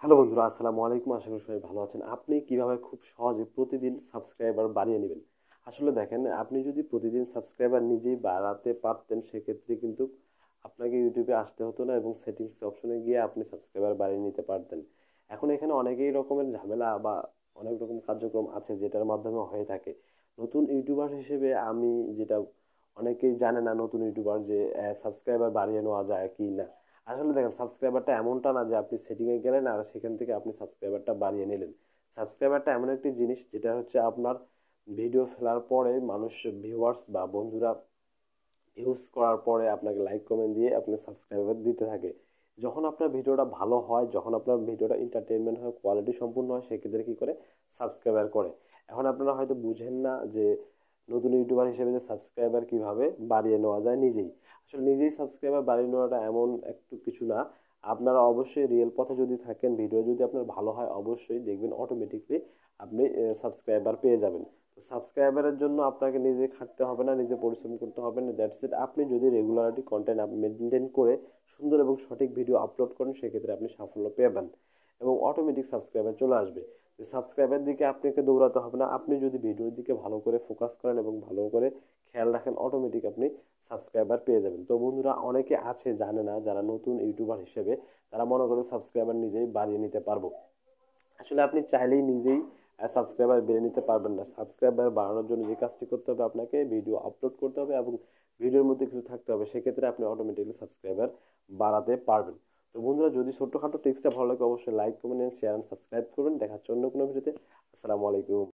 hello বন্ধুরা আসসালামু আলাইকুম আশা করি সবাই ভালো আছেন আপনি কিভাবে খুব সহজে প্রতিদিন সাবস্ক্রাইবার বাড়িয়ে নেবেন আসলে দেখেন আপনি যদি প্রতিদিন সাবস্ক্রাইবার নিজেই বাড়াতে পারতেন সেক্ষেত্রে কিন্তু আপনাকে ইউটিউবে আসতে হতো না এবং সেটিংস অপশনে গিয়ে আপনি সাবস্ক্রাইবার বাড়িয়ে নিতে পারতেন এখন এখানে অনেকেই রকমের ঝামেলা বা অনেক রকম কার্যক্রম আছে যেটার মাধ্যমে হয়ে থাকে নতুন ইউটিউবার হিসেবে আমি যেটা অনেকেই জানে না নতুন ইউটিউবার যে সাবস্ক্রাইবার বাড়িয়ে নেওয়া যায় কি না আপনি দেখেন সাবস্ক্রাইবারটা এমনটা না যে আপনি সেটিংয়ে গেলেন আর সেখান থেকে আপনি সাবস্ক্রাইবারটা বাড়িয়ে নিলেন সাবস্ক্রাইবারটা এমন একটি জিনিস যেটা হচ্ছে আপনার ভিডিও ফেলার পরে মানুষ ভিউয়ার্স বা বন্ধুরা ভিউজ করার পরে আপনাকে লাইক কমেন্ট দিয়ে আপনি সাবস্ক্রাইবার দিতে থাকে যখন আপনার ভিডিওটা ভালো হয় যখন আপনার ভিডিওটা এন্টারটেনমেন্ট হয় কোয়ালিটি সম্পূর্ণ হয় সেক্ষেত্রে কী করে সাবস্ক্রাইবার করে এখন আপনারা হয়তো বুঝেন না যে নতুন ইউটিউবার হিসেবে যে সাবস্ক্রাইবার কীভাবে বাড়িয়ে নেওয়া যায় নিজেই আসলে নিজেই সাবস্ক্রাইবার বাড়িয়ে নেওয়াটা এমন একটু কিছু না আপনারা অবশ্যই রিয়েল পথে যদি থাকেন ভিডিও যদি আপনার ভালো হয় অবশ্যই দেখবেন অটোমেটিকলি আপনি সাবস্ক্রাইবার পেয়ে যাবেন সাবস্ক্রাইবারের জন্য আপনাকে নিজে খাটতে হবে না নিজে পরিশ্রম করতে হবে না দ্যাটস ইট আপনি যদি রেগুলারিটি কন্টেন্ট মেনটেন করে সুন্দর এবং সঠিক ভিডিও আপলোড করেন সেক্ষেত্রে আপনি সাফল্য পাবেন এবং অটোমেটিক সাবস্ক্রাইবার চলে আসবে সাবস্ক্রাইবার দিকে আপনাকে দৌড়াতে হবে না আপনি যদি ভিডিওর দিকে ভালো করে ফোকাস করেন এবং ভালো করে খেয়াল রাখেন অটোমেটিক আপনি সাবস্ক্রাইবার পেয়ে যাবেন তো বন্ধুরা অনেকে আছে জানে না যারা নতুন ইউটিউবার হিসেবে তারা মনে করে সাবস্ক্রাইবার নিজেই বাড়িয়ে নিতে পারবো আসলে আপনি চাইলেই নিজেই সাবস্ক্রাইবার বেড়ে নিতে পারবেন না সাবস্ক্রাইবার বাড়ানোর জন্য যে কাজটি করতে হবে আপনাকে ভিডিও আপলোড করতে হবে এবং ভিডিওর মধ্যে কিছু থাকতে হবে সেক্ষেত্রে আপনি অটোমেটিকলি সাবস্ক্রাইবার বাড়াতে পারবেন তো বন্ধুরা যদি ছোট্টখাটো টেক্সটটা ভালো লাগে অবশ্যই like comment share and subscribe করবেন দেখা জন্য অন্য কোনো ভিডিওতে আসসালামু আলাইকুম